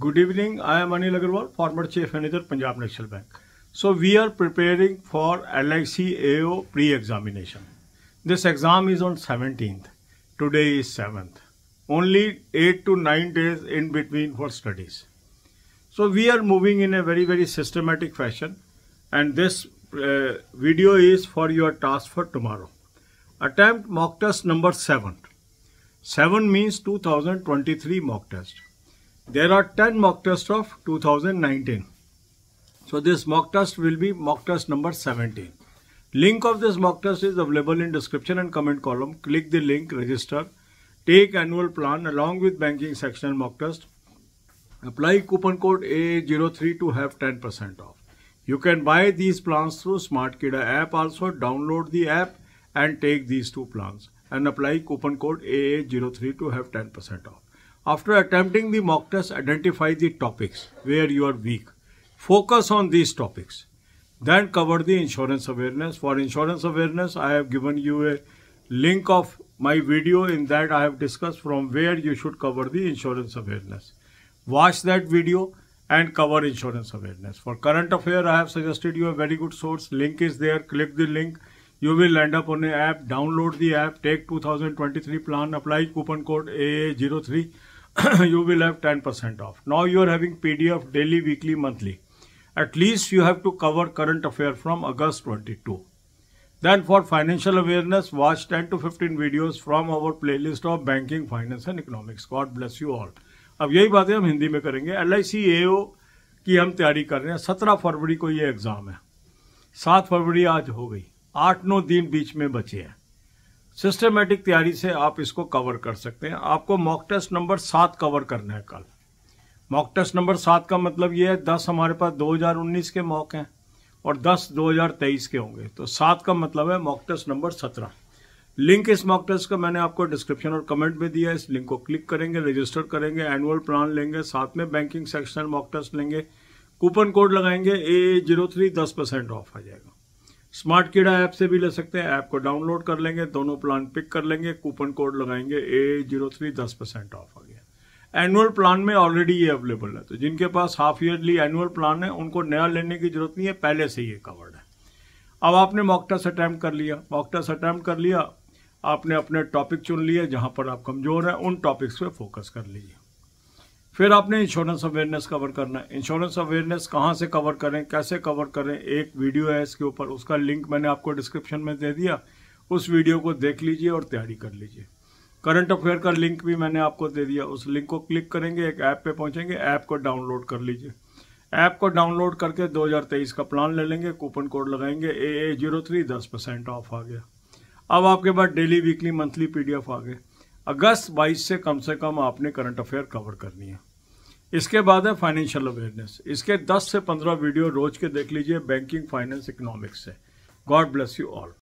Good evening. I am Anil Agarwal, former Chief Manager, Punjab National Bank. So we are preparing for LIC AO pre-examination. This exam is on 17th. Today is 7th. Only 8 to 9 days in between for studies. So we are moving in a very, very systematic fashion. And this uh, video is for your task for tomorrow. Attempt mock test number 7. 7 means 2023 mock test. There are 10 mock tests of 2019. So this mock test will be mock test number 17. Link of this mock test is available in description and comment column. Click the link, register, take annual plan along with banking section mock test. Apply coupon code A03 to have 10% off. You can buy these plans through SmartKida app also. Download the app and take these two plans and apply coupon code AA03 to have 10% off. After attempting the mock test, identify the topics where you are weak. Focus on these topics. Then cover the insurance awareness. For insurance awareness, I have given you a link of my video in that I have discussed from where you should cover the insurance awareness. Watch that video and cover insurance awareness. For current affair, I have suggested you a very good source. Link is there. Click the link. You will end up on an app. Download the app. Take 2023 plan. Apply coupon code AA03. you will have 10% off. Now you are having PDF daily, weekly, monthly. At least you have to cover current affair from August 22. Then for financial awareness, watch 10 to 15 videos from our playlist of banking, finance and economics. God bless you all. अब यही बातें हम हिंदी में करेंगे L I की हम तैयारी कर रहे हैं सत्रह फरवरी को ये एग्ज़ाम है सात फरवरी आज हो गई आठ नौ दिन बीच में बचे हैं सिस्टमेटिक तैयारी से आप इसको कवर कर सकते हैं आपको मॉक टेस्ट नंबर सात कवर करना है कल मॉक टेस्ट नंबर सात का मतलब ये है दस हमारे पास 2019 के मॉक हैं और दस 2023 के होंगे तो सात का मतलब है मॉक टेस्ट नंबर सत्रह लिंक इस मॉक टेस्ट का मैंने आपको डिस्क्रिप्शन और कमेंट में दिया है इस लिंक को क्लिक करेंगे रजिस्टर करेंगे एनुअल प्लान लेंगे साथ में बैंकिंग सेक्शनल मॉक टेस्ट लेंगे कूपन कोड लगाएंगे ए जीरो थ्री दस परसेंट ऑफ आ जाएगा स्मार्ट कीड़ा ऐप से भी ले सकते हैं ऐप को डाउनलोड कर लेंगे दोनों प्लान पिक कर लेंगे कूपन कोड लगाएंगे ए जीरो थ्री दस परसेंट ऑफ आ गया एनुअल प्लान में ऑलरेडी ये अवेलेबल है तो जिनके पास हाफ ईयरली एनुअल प्लान है उनको नया लेने की जरूरत नहीं है पहले से ये कवर्ड है अब आपने मॉक टेस्ट अटैम्प्ट कर लिया मॉक टेस्ट अटैम्प्ट कर लिया आपने अपने टॉपिक चुन लिए जहाँ पर आप कमज़ोर हैं उन टॉपिक्स पर फोकस कर लीजिए फिर आपने इंश्योरेंस अवेयरनेस कवर करना है इंश्योरेंस अवेयरनेस कहाँ से कवर करें कैसे कवर करें एक वीडियो है इसके ऊपर उसका लिंक मैंने आपको डिस्क्रिप्शन में दे दिया उस वीडियो को देख लीजिए और तैयारी कर लीजिए करंट अफेयर का लिंक भी मैंने आपको दे दिया उस लिंक को क्लिक करेंगे एक ऐप पे पहुंचेंगे ऐप को डाउनलोड कर लीजिए ऐप को डाउनलोड करके 2023 का प्लान ले लेंगे कूपन कोड लगाएंगे ए ए जीरो थ्री दस परसेंट ऑफ आ गया अब आपके पास डेली वीकली मंथली पीडीएफ आ गए अगस्त 22 से कम से कम आपने करंट अफेयर कवर करनी है इसके बाद है फाइनेंशियल अवेयरनेस इसके 10 से 15 वीडियो रोज के देख लीजिए बैंकिंग फाइनेंस इकोनॉमिक्स से गॉड ब्लेस यू ऑल